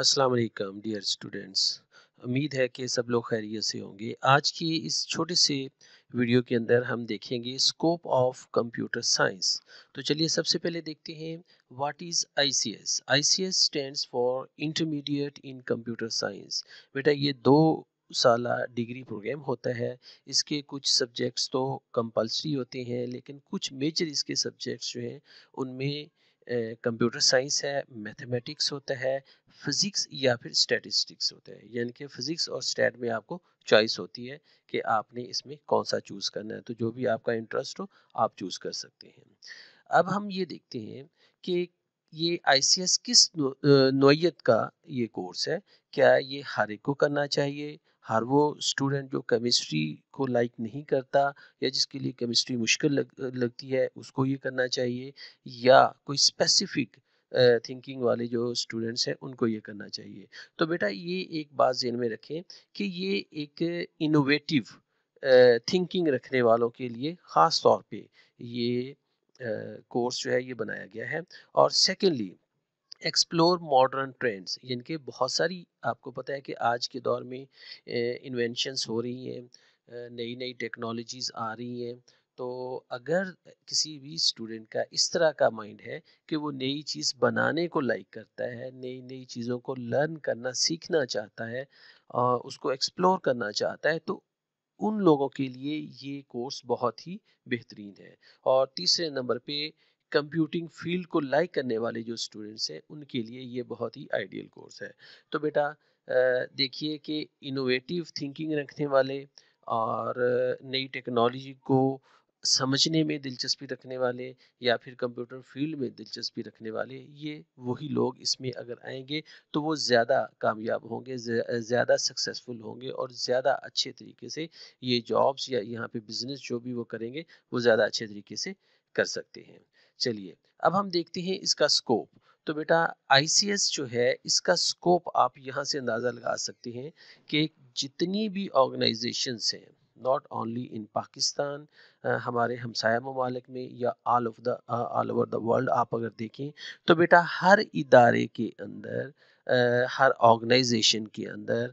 अस्सलाम वालेकुम dear students उम्मीद है कि सब लोग खैरियत से होंगे आज की इस छोटे से वीडियो के अंदर हम देखेंगे स्कोप ऑफ कंप्यूटर साइंस तो चलिए सबसे पहले देखते हैं what is ICS ICS stands for intermediate in computer science बेटा ये दो साल डिग्री प्रोग्राम होता है इसके कुछ सब्जेक्ट्स तो कंपलसरी होते हैं लेकिन कुछ मेजर इसके सब्जेक्ट्स जो हैं उनमें कंप्यूटर साइंस है मैथमेटिक्स होता है फिज़िक्स या फिर स्टैटिस्टिक्स होता है यानी कि फ़िज़िक्स और स्टैट में आपको चॉइस होती है कि आपने इसमें कौन सा चूज़ करना है तो जो भी आपका इंटरेस्ट हो आप चूज़ कर सकते हैं अब हम ये देखते हैं कि ये आई किस नोयत का ये कोर्स है क्या ये हर एक को करना चाहिए हर वो स्टूडेंट जो केमिस्ट्री को लाइक नहीं करता या जिसके लिए केमिस्ट्री मुश्किल लग, लगती है उसको ये करना चाहिए या कोई स्पेसिफिक थिंकिंग वाले जो स्टूडेंट्स हैं उनको ये करना चाहिए तो बेटा ये एक बात जेन में रखें कि ये एक इनोवेटिव थिंकिंग रखने वालों के लिए ख़ास तौर पे ये कोर्स जो है ये बनाया गया है और सेकेंडली एक्सप्लोर मॉडर्न ट्रेंड्स इनके कि बहुत सारी आपको पता है कि आज के दौर में इन्वेंशंस हो रही हैं नई नई टेक्नोलॉजीज़ आ रही हैं तो अगर किसी भी स्टूडेंट का इस तरह का माइंड है कि वो नई चीज़ बनाने को लाइक करता है नई नई चीज़ों को लर्न करना सीखना चाहता है और उसको एक्सप्लोर करना चाहता है तो उन लोगों के लिए ये कोर्स बहुत ही बेहतरीन है और तीसरे नंबर पे कंप्यूटिंग फील्ड को लाइक करने वाले जो स्टूडेंट्स हैं उनके लिए ये बहुत ही आइडियल कोर्स है तो बेटा देखिए कि इनोवेटिव थिंकिंग रखने वाले और नई टेक्नोलॉजी को समझने में दिलचस्पी रखने वाले या फिर कंप्यूटर फील्ड में दिलचस्पी रखने वाले ये वही लोग इसमें अगर आएंगे तो वो ज़्यादा कामयाब होंगे ज़्यादा सक्सेसफुल होंगे और ज़्यादा अच्छे तरीके से ये जॉब्स या यहाँ पे बिज़नेस जो भी वो करेंगे वो ज़्यादा अच्छे तरीके से कर सकते हैं चलिए अब हम देखते हैं इसका स्कोप तो बेटा आईसीएस जो है इसका स्कोप आप यहाँ से अंदाज़ा लगा सकते हैं कि जितनी भी ऑर्गेनाइजेशन हैं नॉट ओनली इन पाकिस्तान हमारे हमसाया ममालिक में या all of the over the world आप अगर देखें तो बेटा हर इदारे के अंदर आ, हर ऑर्गेनाइजेशन के अंदर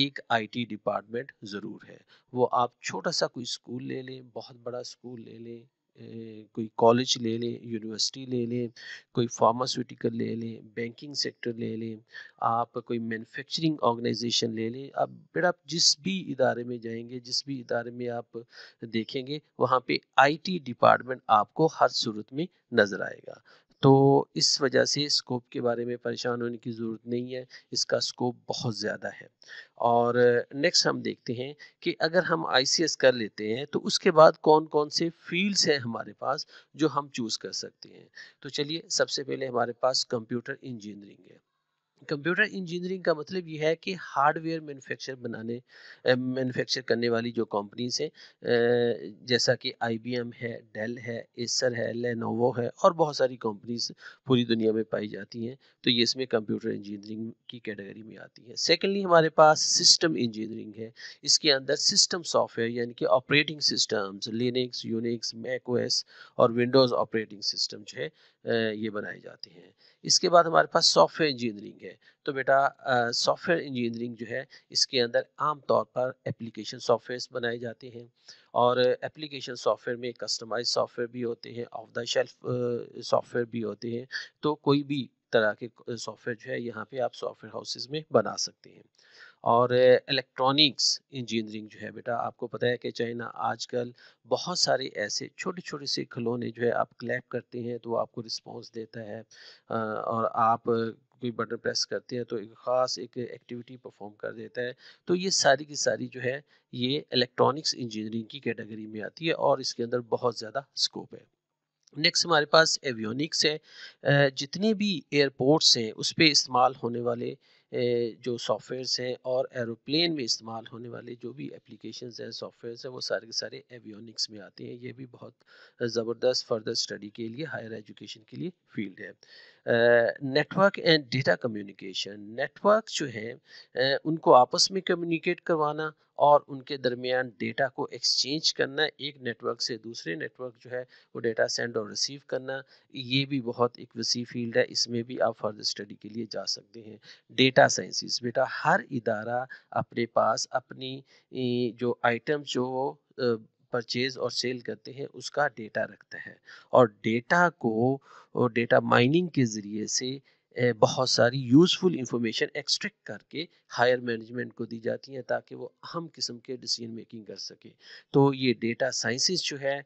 एक आईटी डिपार्टमेंट ज़रूर है वो आप छोटा सा कोई स्कूल ले लें बहुत बड़ा स्कूल ले लें कोई कॉलेज ले लें यूनिवर्सिटी ले लें कोई फार्मास्यूटिकल ले लें बैंकिंग सेक्टर ले लें आप कोई मैन्युफैक्चरिंग ऑर्गेनाइजेशन ले लें आप बेटा आप जिस भी इदारे में जाएंगे जिस भी इदारे में आप देखेंगे वहाँ पे आईटी डिपार्टमेंट आपको हर सूरत में नज़र आएगा तो इस वजह से स्कोप के बारे में परेशान होने की ज़रूरत नहीं है इसका स्कोप बहुत ज़्यादा है और नेक्स्ट हम देखते हैं कि अगर हम आई कर लेते हैं तो उसके बाद कौन कौन से फील्ड्स हैं हमारे पास जो हम चूज़ कर सकते हैं तो चलिए सबसे पहले हमारे पास कंप्यूटर इंजीनियरिंग है कंप्यूटर इंजीनियरिंग का मतलब यह है कि हार्डवेयर मैन्युफैक्चर बनाने मैन्युफैक्चर करने वाली जो कंपनीज हैं जैसा कि आईबीएम है डेल है एसर है लेनोवो है और बहुत सारी कंपनीज पूरी दुनिया में पाई जाती हैं तो ये इसमें कंप्यूटर इंजीनियरिंग की कैटेगरी में आती है सेकेंडली हमारे पास सिस्टम इंजीनियरिंग है इसके अंदर सिस्टम सॉफ्टवेयर यानी कि operating systems Linux Unix Mac और विंडोज़ ऑपरेटिंग सिस्टम जो है ये बनाई जाती हैं इसके बाद हमारे पास सॉफ्टवेयर इंजीनियरिंग है तो बेटा सॉफ्टवेयर इंजीनियरिंग जो है इसके अंदर आम तौर पर एप्लीकेशन सॉफ्टवेयर्स बनाए जाते हैं और एप्लीकेशन सॉफ्टवेयर में कस्टमाइज सॉफ्टवेयर भी होते हैं ऑफ द शेल्फ सॉफ्टवेयर भी होते हैं तो कोई भी तरह के सॉफ्टवेयर जो है यहाँ पे आप सॉफ्टवेयर हाउसेज में बना सकते हैं और इलेक्ट्रॉनिक्स इंजीनियरिंग जो है बेटा आपको पता है कि चाइना आजकल बहुत सारे ऐसे छोटे छोटे से खिलौने जो है आप क्लैप करते हैं तो आपको रिस्पॉन्स देता है और आप कोई बटन प्रेस करते हैं तो एक ख़ास एक एक्टिविटी परफॉर्म कर देता है तो ये सारी की सारी जो है ये इलेक्ट्रॉनिक्स इंजीनियरिंग की कैटेगरी में आती है और इसके अंदर बहुत ज़्यादा स्कोप है नेक्स्ट हमारे पास एवियोनिक्स है जितने भी एयरपोर्ट्स हैं उस पर इस्तेमाल होने वाले जो सॉफ्टवेयर्स हैं और एरोप्लेन में इस्तेमाल होने वाले जो भी एप्लीकेशन हैं सॉफ्टवेयर्स हैं वो सारे के सारे एवियोनिक्स में आते हैं ये भी बहुत ज़बरदस्त फर्दर स्टडी के लिए हायर एजुकेशन के लिए फील्ड है network and data communication network जो है उनको आपस में कम्युनिकेट करवाना और उनके दरमियान डेटा को एक्सचेंज करना एक नेटवर्क से दूसरे नेटवर्क जो है वो डेटा सेंड और रिसीव करना ये भी बहुत एक वसी फील्ड है इसमें भी आप फर्दर स्टडी के लिए जा सकते हैं डेटा साइंसिस बेटा हर इदारा अपने पास अपनी जो आइटम जो परचेज और सेल करते हैं उसका डेटा रखता है और डेटा को डेटा माइनिंग के ज़रिए से बहुत सारी यूज़फुल इंफॉर्मेशन एक्सट्रैक्ट करके हायर मैनेजमेंट को दी जाती हैं ताकि वो अहम किस्म के डिसीजन मेकिंग कर सके तो ये डेटा साइंसिस जो है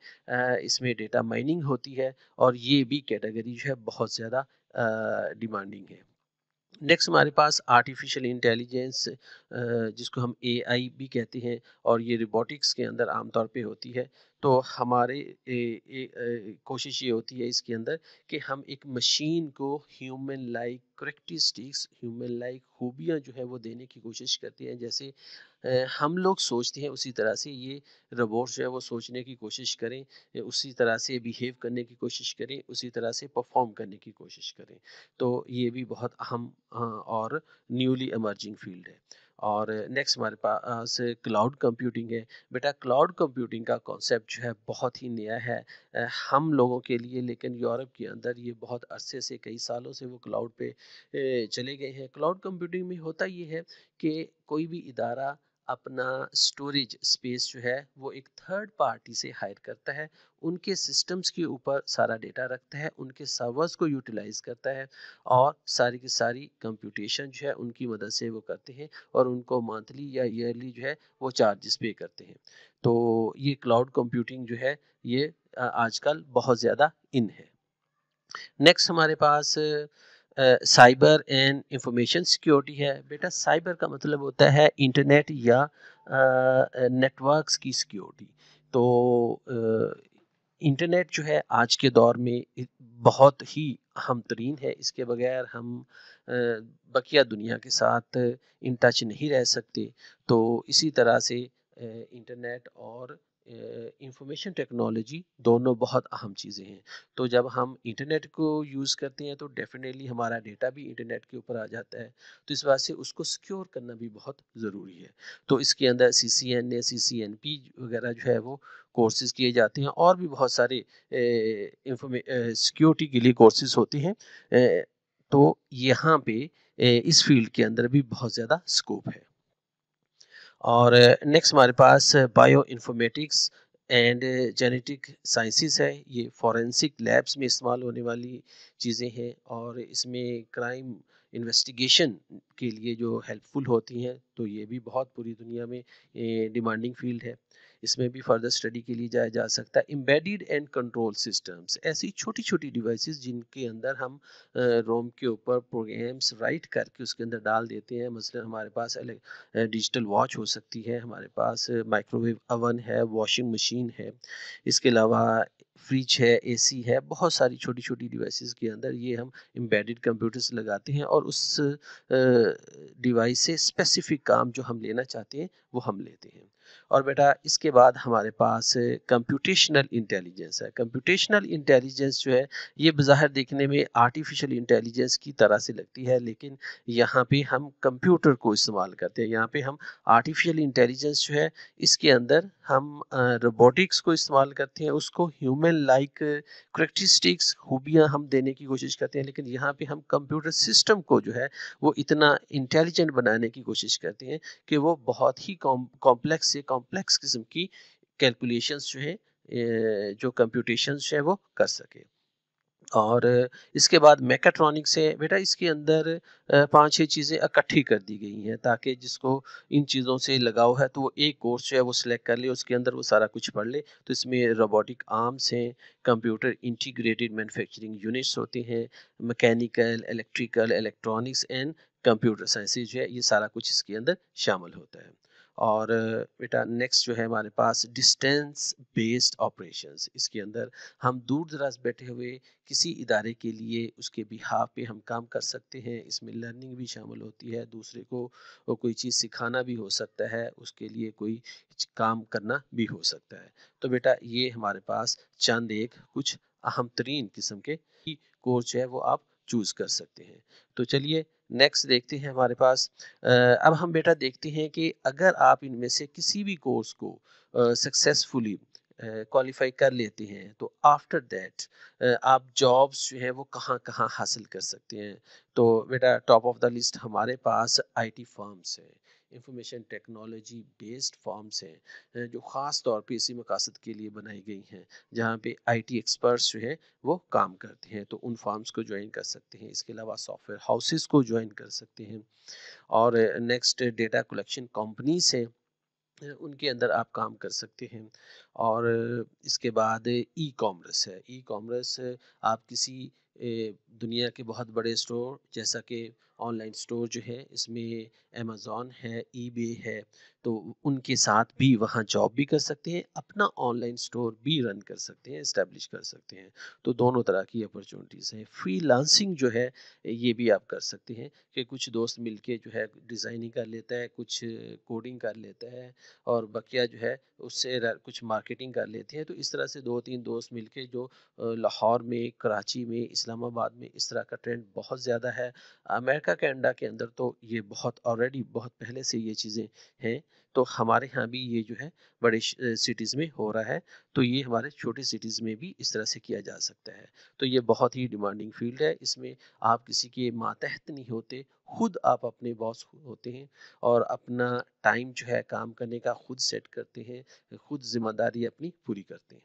इसमें डेटा माइनिंग होती है और ये भी कैटेगरी जो है बहुत ज़्यादा डिमांडिंग है नेक्स्ट हमारे पास आर्टिफिशियल इंटेलिजेंस जिसको हम एआई भी कहते हैं और ये रिबोटिक्स के अंदर आमतौर पे होती है तो हमारे ए, ए, ए, कोशिश ये होती है इसके अंदर कि हम एक मशीन को human like characteristics human like खूबियाँ जो है वो देने की कोशिश करते हैं जैसे हम लोग सोचते हैं उसी तरह से ये रोबोट जो है वो सोचने की कोशिश करें उसी तरह से बिहेव करने की कोशिश करें उसी तरह से परफॉर्म करने की कोशिश करें तो ये भी बहुत अहम और न्यूली एमर्जिंग फील्ड है और नेक्स्ट हमारे पास क्लाउड कंप्यूटिंग है बेटा क्लाउड कंप्यूटिंग का कॉन्सेप्ट जो है बहुत ही नया है हम लोगों के लिए लेकिन यूरोप के अंदर ये बहुत अरसे से कई सालों से वो क्लाउड पे चले गए हैं क्लाउड कंप्यूटिंग में होता ये है कि कोई भी इदारा अपना स्टोरेज स्पेस जो है वो एक थर्ड पार्टी से हायर करता है उनके सिस्टम्स के ऊपर सारा डेटा रखता है उनके सर्वर्स को यूटिलाइज करता है और सारी की सारी कंप्यूटेशन जो है उनकी मदद से वो करते हैं और उनको मंथली या ईयरली जो है वो चार्जेस पे करते हैं तो ये क्लाउड कंप्यूटिंग जो है ये आजकल बहुत ज़्यादा इन है नेक्स्ट हमारे पास साइबर एंड इंफॉर्मेशन सिक्योरिटी है बेटा साइबर का मतलब होता है इंटरनेट या नेटवर्क्स की सिक्योरिटी तो इंटरनेट जो है आज के दौर में बहुत ही अहम तरीन है इसके बगैर हम बकिया दुनिया के साथ इन टच नहीं रह सकते तो इसी तरह से इंटरनेट और इंफॉर्मेशन टेक्नोलॉजी दोनों बहुत अहम चीज़ें हैं तो जब हम इंटरनेट को यूज़ करते हैं तो डेफिनेटली हमारा डेटा भी इंटरनेट के ऊपर आ जाता है तो इस वजह से उसको सिक्योर करना भी बहुत ज़रूरी है तो इसके अंदर C C N A C C N P वगैरह जो है वो कोर्सेज़ किए जाते हैं और भी बहुत सारे सिक्योरिटी के लिए कोर्सेज़ होते हैं ए, तो यहाँ पे ए, इस फील्ड के अंदर भी बहुत ज़्यादा स्कोप है और नेक्स्ट हमारे पास bioinformatics and genetic sciences है ये फॉरेंसिक लैब्स में इस्तेमाल होने वाली चीज़ें हैं और इसमें क्राइम इन्वेस्टिगेशन के लिए जो हेल्पफुल होती हैं तो ये भी बहुत पूरी दुनिया में डिमांडिंग फील्ड है इसमें भी फर्दर स्टडी के लिए जाया जा सकता है एम्बेडिड एंड कंट्रोल सिस्टम्स ऐसी छोटी छोटी डिवाइसेस जिनके अंदर हम रोम के ऊपर प्रोग्राम्स राइट करके उसके अंदर डाल देते हैं मसलन हमारे पास डिजिटल वॉच हो सकती है हमारे पास माइक्रोवेव अवन है वॉशिंग मशीन है इसके अलावा फ्रिज है एसी है बहुत सारी छोटी छोटी डिवाइसेस के अंदर ये हम एम्बेडेड कंप्यूटर्स लगाते हैं और उस डिवाइस से स्पेसिफिक काम जो हम लेना चाहते हैं वो हम लेते हैं और बेटा इसके बाद हमारे पास कंप्यूटेशनल इंटेलिजेंस है कंप्यूटेशनल इंटेलिजेंस जो है ये बाहर देखने में आर्टिफिशियल इंटेलिजेंस की तरह से लगती है लेकिन यहाँ पे हम कंप्यूटर को इस्तेमाल करते हैं यहाँ पे हम आर्टिफिशियल इंटेलिजेंस जो है इसके अंदर हम रोबोटिक्स को इस्तेमाल करते हैं उसको ह्यूमन हैं लाइक करेक्टरिस्टिक्स खूबियाँ हम देने की कोशिश करते हैं लेकिन यहाँ पे हम कंप्यूटर सिस्टम को जो है वो इतना इंटेलिजेंट बनाने की कोशिश करते हैं कि वो बहुत ही कॉम्प्लेक्स से कॉम्प्लेक्स किस्म की कैलकुलेशंस जो है जो कंप्यूटेशंस है वो कर सके और इसके बाद मेकाट्रॉनिक से बेटा इसके अंदर पांच छह चीज़ें इकट्ठी कर दी गई हैं ताकि जिसको इन चीज़ों से लगाव है तो वो एक कोर्स जो है वो सिलेक्ट कर ले उसके अंदर वो सारा कुछ पढ़ ले तो इसमें रोबोटिक आर्म्स हैं कंप्यूटर इंटीग्रेटेड मैन्युफैक्चरिंग यूनिट्स होते हैं mechanical electrical electronics and computer sciences जो है ये सारा कुछ इसके अंदर शामिल होता है और बेटा नेक्स्ट जो है हमारे पास डिस्टेंस बेस्ड ऑपरेशंस इसके अंदर हम दूर दराज बैठे हुए किसी इदारे के लिए उसके बिहाव पे हम काम कर सकते हैं इसमें लर्निंग भी शामिल होती है दूसरे को कोई चीज़ सिखाना भी हो सकता है उसके लिए कोई काम करना भी हो सकता है तो बेटा ये हमारे पास चंद एक कुछ अहम तरीन किस्म के कोर्स जो है वो आप चूज़ कर सकते हैं तो चलिए नेक्स्ट देखते हैं हमारे पास अब हम बेटा देखते हैं कि अगर आप इनमें से किसी भी कोर्स को सक्सेसफुली क्वालिफाई कर लेते हैं तो आफ्टर दैट आप जॉब्स जो हैं वो कहाँ कहाँ हासिल कर सकते हैं तो बेटा टॉप ऑफ द लिस्ट हमारे पास आईटी फर्म्स हैं इंफॉर्मेशन टेक्नोलॉजी बेस्ड फॉर्म्स हैं जो ख़ास तौर पे इसी मकासद के लिए बनाई गई हैं जहाँ पे आईटी एक्सपर्ट्स जो हैं वो काम करते हैं तो उन फॉर्म्स को ज्वाइन कर सकते हैं इसके अलावा सॉफ्टवेयर हाउसेस को ज्वाइन कर सकते हैं और नेक्स्ट डेटा कलेक्शन कंपनीज हैं उनके अंदर आप काम कर सकते हैं और इसके बाद ई कॉमर्स है ई कॉमर्स आप किसी दुनिया के बहुत बड़े स्टोर जैसा कि ऑनलाइन स्टोर जो है इसमें अमेज़ोन है ई है तो उनके साथ भी वहाँ जॉब भी कर सकते हैं अपना ऑनलाइन स्टोर भी रन कर सकते हैं इस्टेब्लिश कर सकते हैं तो दोनों तरह की अपॉर्चुनिटीज़ हैं फ्री जो है ये भी आप कर सकते हैं कि कुछ दोस्त मिल जो है डिज़ाइनिंग कर लेता है कुछ कोडिंग कर लेता है और बकिया जो है उससे कुछ मार्केटिंग कर लेते हैं तो इस तरह से दो तीन दोस्त मिल जो लाहौर में कराची में इस्लामाबाद में इस तरह का ट्रेंड बहुत ज़्यादा है अमेरिका कैनेडा के अंदर तो ये बहुत ऑलरेडी बहुत पहले से ये चीज़ें हैं तो हमारे यहाँ भी ये जो है बड़े सिटीज़ में हो रहा है तो ये हमारे छोटे सिटीज़ में भी इस तरह से किया जा सकता है तो ये बहुत ही डिमांडिंग फील्ड है इसमें आप किसी के मातहत नहीं होते खुद आप अपने बॉस होते हैं और अपना टाइम जो है काम करने का खुद सेट करते हैं खुद जिम्मेदारी अपनी पूरी करते हैं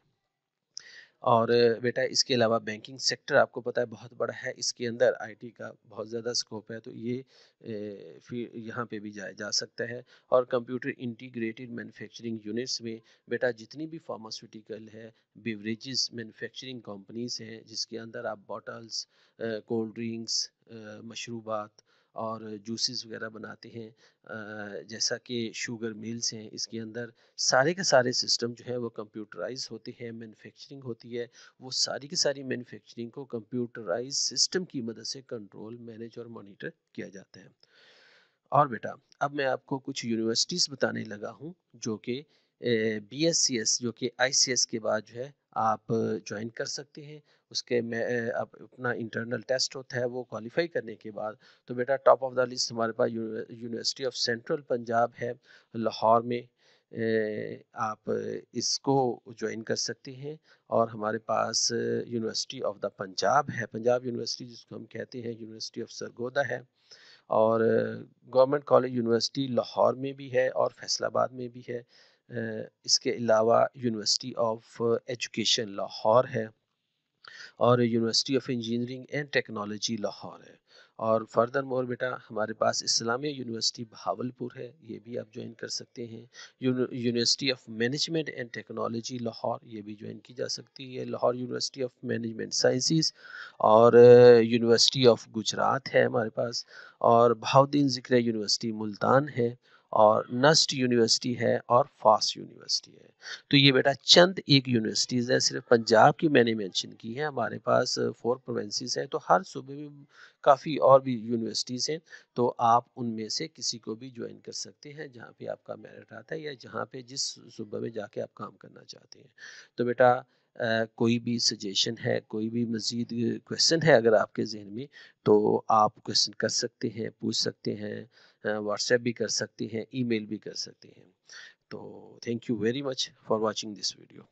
और बेटा इसके अलावा बैंकिंग सेक्टर आपको पता है बहुत बड़ा है इसके अंदर आईटी का बहुत ज़्यादा स्कोप है तो ये फिर यहाँ पे भी जाया जा सकता है और कंप्यूटर इंटीग्रेटेड मैन्युफैक्चरिंग यूनिट्स में बेटा जितनी भी फार्मास्यूटिकल है बेवरेजेस मैन्युफैक्चरिंग कंपनीज हैं जिसके अंदर आप बॉटल्स कोल्ड ड्रिंक्स मशरूबात और जूसेस वगैरह बनाते हैं जैसा कि शुगर मिल्स हैं इसके अंदर सारे के सारे सिस्टम जो है वो कंप्यूटराइज होते हैं मैन्युफैक्चरिंग होती है वो सारी की सारी मैन्युफैक्चरिंग को कंप्यूटराइज सिस्टम की मदद से कंट्रोल मैनेज और मॉनिटर किया जाता है और बेटा अब मैं आपको कुछ यूनिवर्सिटीज़ बताने लगा हूँ जो कि बी एस सी एस जो कि आई सी एस के बाद जो है आप ज्वाइन कर सकते हैं उसके में अपना इंटरनल टेस्ट होता है वो क्वालिफाई करने के बाद तो बेटा टॉप ऑफ द लिस्ट हमारे पास यूनिवर्सिटी ऑफ सेंट्रल पंजाब है लाहौर में आप इसको ज्वाइन कर सकते हैं और हमारे पास यूनिवर्सिटी ऑफ द पंजाब है पंजाब यूनिवर्सिटी जिसको हम कहते हैं यूनिवर्सिटी ऑफ सरगोदा है और गवर्नमेंट कॉलेज यूनिवर्सिटी लाहौर में भी है और फैसलाबाद में भी है इसके अलावा यूनिवर्सिटी ऑफ एजुकेशन लाहौर है और university of engineering and technology Lahore है और फर्दर मोर बेटा हमारे पास इस्लामिया यूनिवर्सिटी भावलपुर है ये भी आप ज्वाइन कर सकते हैं university of management and technology Lahore ये भी ज्वाइन की जा सकती है Lahore university of management sciences और यूनिवर्सिटी ऑफ गुजरात है हमारे पास और भाउद्दीन जिक्र यूनिवर्सिटी मुल्तान है और नस्ट यूनिवर्सिटी है और फास्ट यूनिवर्सिटी है तो ये बेटा चंद एक यूनिवर्सिटीज़ है सिर्फ पंजाब की मैंने मेंशन की है हमारे पास फोर प्रोवेंसेस हैं तो हर सूबे में काफ़ी और भी यूनिवर्सिटीज़ हैं तो आप उनमें से किसी को भी ज्वाइन कर सकते हैं जहाँ पे आपका मेरिट आता है या जहाँ पे जिस सूबे में जाके आप काम करना चाहते हैं तो बेटा Uh, कोई भी सजेशन है कोई भी मज़ीद क्वेश्चन है अगर आपके जहन में तो आप क्वेश्चन कर सकते हैं पूछ सकते हैं व्हाट्सएप भी कर सकती हैं ईमेल भी कर सकती हैं तो thank you very much for watching this video